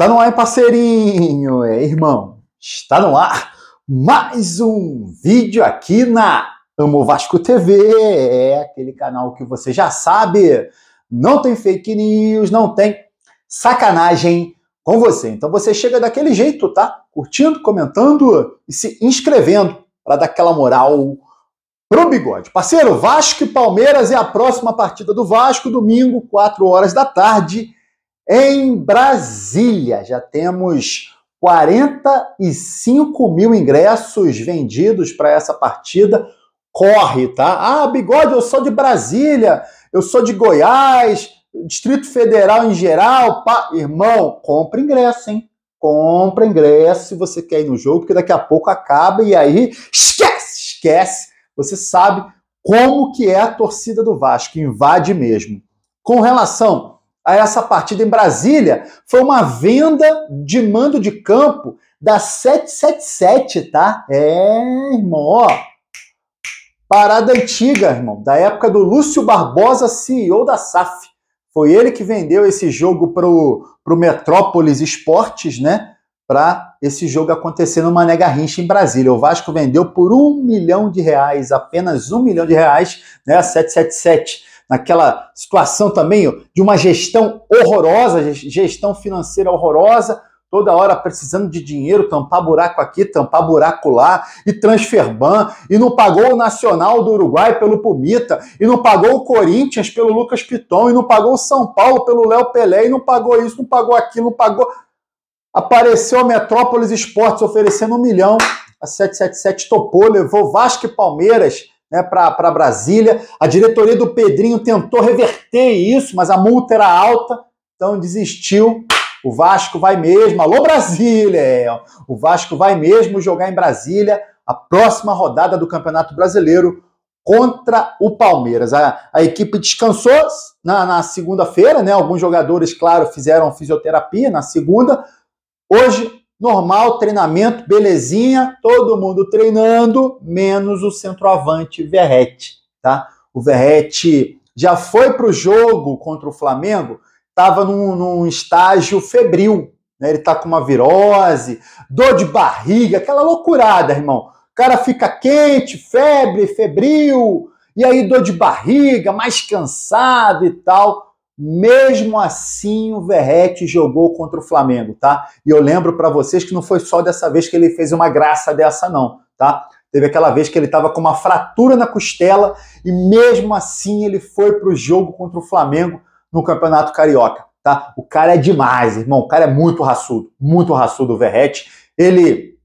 Está no ar, parceirinho, é irmão. Está no ar mais um vídeo aqui na Amo Vasco TV, é aquele canal que você já sabe. Não tem fake news, não tem sacanagem com você. Então você chega daquele jeito, tá? Curtindo, comentando e se inscrevendo para dar aquela moral pro bigode. Parceiro, Vasco e Palmeiras é a próxima partida do Vasco, domingo, 4 horas da tarde em Brasília, já temos 45 mil ingressos vendidos para essa partida. Corre, tá? Ah, bigode, eu sou de Brasília, eu sou de Goiás, Distrito Federal em geral. Pá. Irmão, compra ingresso, hein? Compra ingresso se você quer ir no jogo, porque daqui a pouco acaba e aí esquece, esquece. Você sabe como que é a torcida do Vasco, invade mesmo. Com relação a essa partida em Brasília foi uma venda de mando de campo da 777, tá? É, irmão, ó. Parada antiga, irmão, da época do Lúcio Barbosa, CEO da SAF. Foi ele que vendeu esse jogo pro, pro Metrópolis Esportes, né? Para esse jogo acontecer no Mané Garrincha em Brasília. O Vasco vendeu por um milhão de reais, apenas um milhão de reais, né? A 777 naquela situação também de uma gestão horrorosa, gestão financeira horrorosa, toda hora precisando de dinheiro, tampar buraco aqui, tampar buraco lá, e transferban, e não pagou o Nacional do Uruguai pelo Pumita, e não pagou o Corinthians pelo Lucas Piton, e não pagou o São Paulo pelo Léo Pelé, e não pagou isso, não pagou aquilo, não pagou... Apareceu a Metrópolis Esportes oferecendo um milhão, a 777 topou, levou Vasco e Palmeiras né, para Brasília. A diretoria do Pedrinho tentou reverter isso, mas a multa era alta, então desistiu. O Vasco vai mesmo, alô Brasília! O Vasco vai mesmo jogar em Brasília a próxima rodada do Campeonato Brasileiro contra o Palmeiras. A, a equipe descansou na, na segunda-feira, né? Alguns jogadores, claro, fizeram fisioterapia na segunda. Hoje normal, treinamento, belezinha, todo mundo treinando, menos o centroavante Verrete, tá? O Verrete já foi para o jogo contra o Flamengo, estava num, num, estágio febril, né? Ele tá com uma virose, dor de barriga, aquela loucurada, irmão. O cara fica quente, febre, febril, e aí dor de barriga, mais cansado e tal. Mesmo assim, o Verrete jogou contra o Flamengo, tá? E eu lembro para vocês que não foi só dessa vez que ele fez uma graça dessa, não, tá? Teve aquela vez que ele estava com uma fratura na costela e mesmo assim ele foi para o jogo contra o Flamengo no Campeonato Carioca, tá? O cara é demais, irmão. O cara é muito raçudo, muito raçudo o Verrete. Ele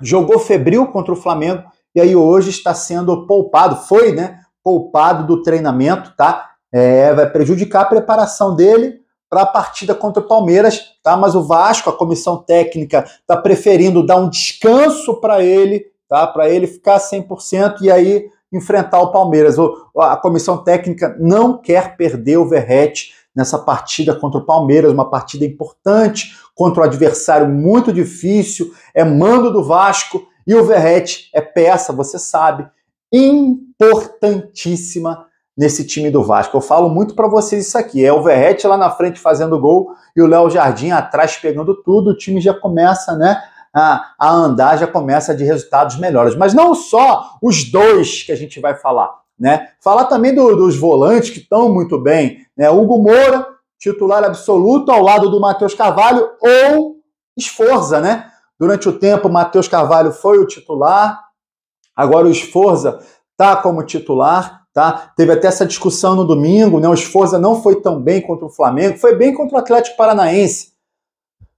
jogou febril contra o Flamengo e aí hoje está sendo poupado, foi, né? Poupado do treinamento, tá? É, vai prejudicar a preparação dele para a partida contra o Palmeiras, tá? Mas o Vasco, a comissão técnica, está preferindo dar um descanso para ele, tá? Para ele ficar 100% e aí enfrentar o Palmeiras. a comissão técnica não quer perder o Verrete nessa partida contra o Palmeiras, uma partida importante contra um adversário muito difícil, é mando do Vasco e o Verrete é peça, você sabe, importantíssima nesse time do Vasco. Eu falo muito para vocês isso aqui. É o Verrete lá na frente fazendo gol e o Léo Jardim atrás pegando tudo. O time já começa, né? A, a andar já começa de resultados melhores. Mas não só os dois que a gente vai falar, né? Falar também do, dos volantes que estão muito bem, né? Hugo Moura, titular absoluto, ao lado do Matheus Carvalho ou Esforza, né? Durante o tempo, Matheus Carvalho foi o titular, agora o Esforza tá como titular. Tá? Teve até essa discussão no domingo, né? O Esforza não foi tão bem contra o Flamengo, foi bem contra o Atlético Paranaense.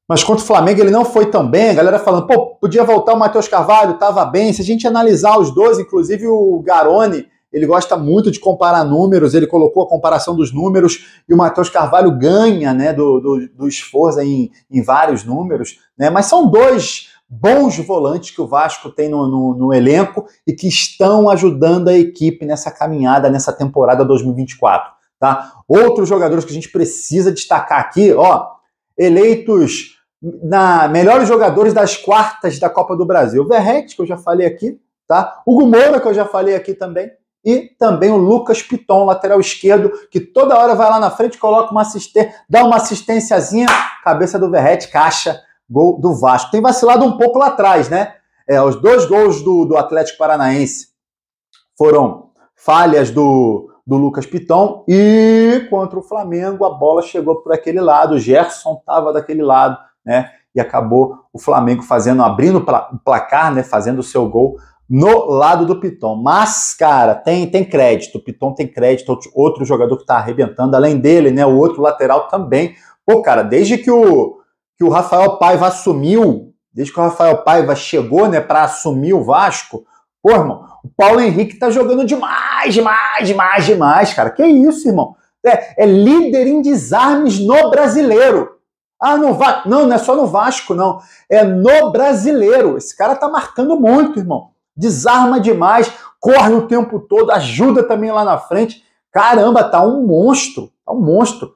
Mas contra o Flamengo ele não foi tão bem. A galera falando, pô, podia voltar o Matheus Carvalho, tava bem. Se a gente analisar os dois, inclusive o Garone, ele gosta muito de comparar números, ele colocou a comparação dos números e o Matheus Carvalho ganha, né, do, do, do Esforza em, em vários números, né? Mas são dois bons volantes que o Vasco tem no, no, no, elenco e que estão ajudando a equipe nessa caminhada, nessa temporada 2024. Tá? Outros jogadores que a gente precisa destacar aqui, ó, eleitos na melhores jogadores das quartas da Copa do Brasil. o Verrete, que eu já falei aqui, tá? Hugo Moura, que eu já falei aqui também, e também o Lucas Piton, lateral esquerdo, que toda hora vai lá na frente, coloca uma assistência, dá uma assistênciazinha, cabeça do Verrete, caixa gol do Vasco. Tem vacilado um pouco lá atrás, né? É, os dois gols do, do Atlético Paranaense foram falhas do, do Lucas Piton e contra o Flamengo a bola chegou por aquele lado, o Gerson estava daquele lado, né? E acabou o Flamengo fazendo, abrindo o placar, né? Fazendo o seu gol no lado do Piton. Mas, cara, tem, tem crédito. O Piton tem crédito, outro jogador que está arrebentando, além dele, né? O outro lateral também. Pô, cara, desde que o, que o Rafael Paiva assumiu, desde que o Rafael Paiva chegou, né, para assumir o Vasco, pô, irmão, o Paulo Henrique tá jogando demais, demais, demais, demais, cara. Que isso, irmão? É, é líder em desarmes no brasileiro. Ah, no Vasco? não, não é só no Vasco, não. É no brasileiro. Esse cara tá marcando muito, irmão. Desarma demais, corre o tempo todo, ajuda também lá na frente. Caramba, tá um monstro, tá um monstro.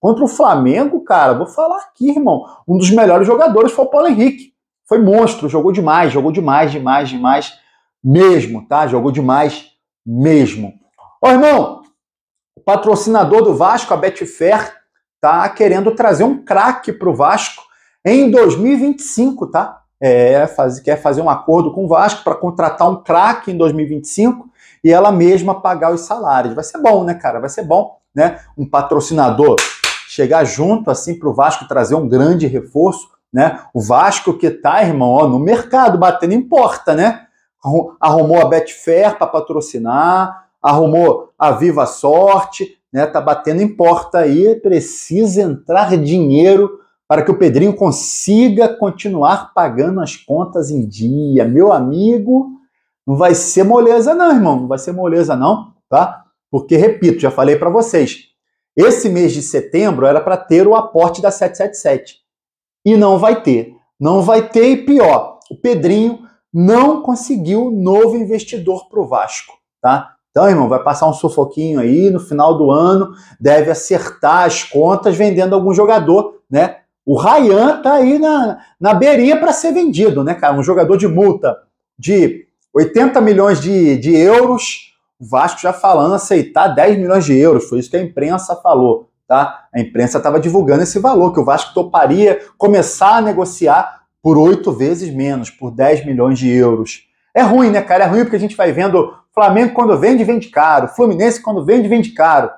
Contra o Flamengo, cara, vou falar aqui, irmão. Um dos melhores jogadores foi o Paulo Henrique. Foi monstro, jogou demais, jogou demais, demais, demais mesmo, tá? Jogou demais mesmo. Ô, irmão, o patrocinador do Vasco, a Betfair, tá querendo trazer um craque pro Vasco em 2025, tá? É, faz, quer fazer um acordo com o Vasco para contratar um craque em 2025 e ela mesma pagar os salários. Vai ser bom, né, cara? Vai ser bom, né? Um patrocinador chegar junto assim para o Vasco trazer um grande reforço, né? O Vasco que tá, irmão, ó, no mercado batendo em porta, né? Arrumou a Betfair para patrocinar, arrumou a Viva Sorte, né? Tá batendo em porta aí, precisa entrar dinheiro para que o Pedrinho consiga continuar pagando as contas em dia. Meu amigo, não vai ser moleza não, irmão, não vai ser moleza não, tá? Porque repito, já falei para vocês, esse mês de setembro era para ter o aporte da 777 e não vai ter. Não vai ter e pior, o Pedrinho não conseguiu novo investidor para o Vasco, tá? Então, irmão, vai passar um sufoquinho aí no final do ano, deve acertar as contas vendendo algum jogador, né? O Rayan tá aí na, na beirinha para ser vendido, né, cara? Um jogador de multa de 80 milhões de, de euros o Vasco já falando aceitar 10 milhões de euros, foi isso que a imprensa falou, tá? A imprensa estava divulgando esse valor, que o Vasco toparia começar a negociar por oito vezes menos, por 10 milhões de euros. É ruim, né, cara? É ruim porque a gente vai vendo Flamengo quando vende, vende caro, Fluminense quando vende, vende caro.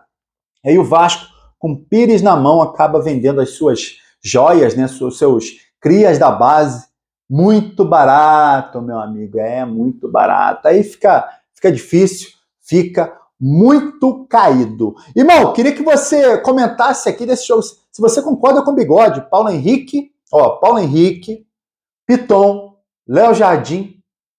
aí o Vasco, com pires na mão, acaba vendendo as suas joias, né, seus crias da base, muito barato, meu amigo, é muito barato. Aí fica, fica difícil fica muito caído. Irmão, queria que você comentasse aqui desse show. se você concorda com o Bigode, Paulo Henrique, ó, Paulo Henrique, Piton, Léo Jardim,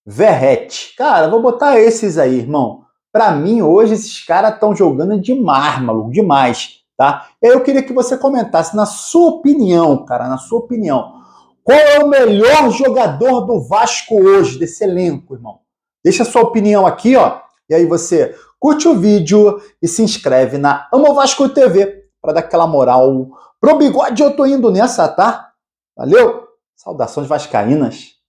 Verrete. Cara, vou botar esses aí, irmão. Para mim, hoje, esses caras estão jogando de maluco, demais, tá? Eu queria que você comentasse, na sua opinião, cara, na sua opinião, qual é o melhor jogador do Vasco hoje, desse elenco, irmão? Deixa a sua opinião aqui, ó. E aí você curte o vídeo e se inscreve na Amo Vasco TV para dar aquela moral. Pro bigode eu tô indo nessa, tá? Valeu! Saudações vascaínas!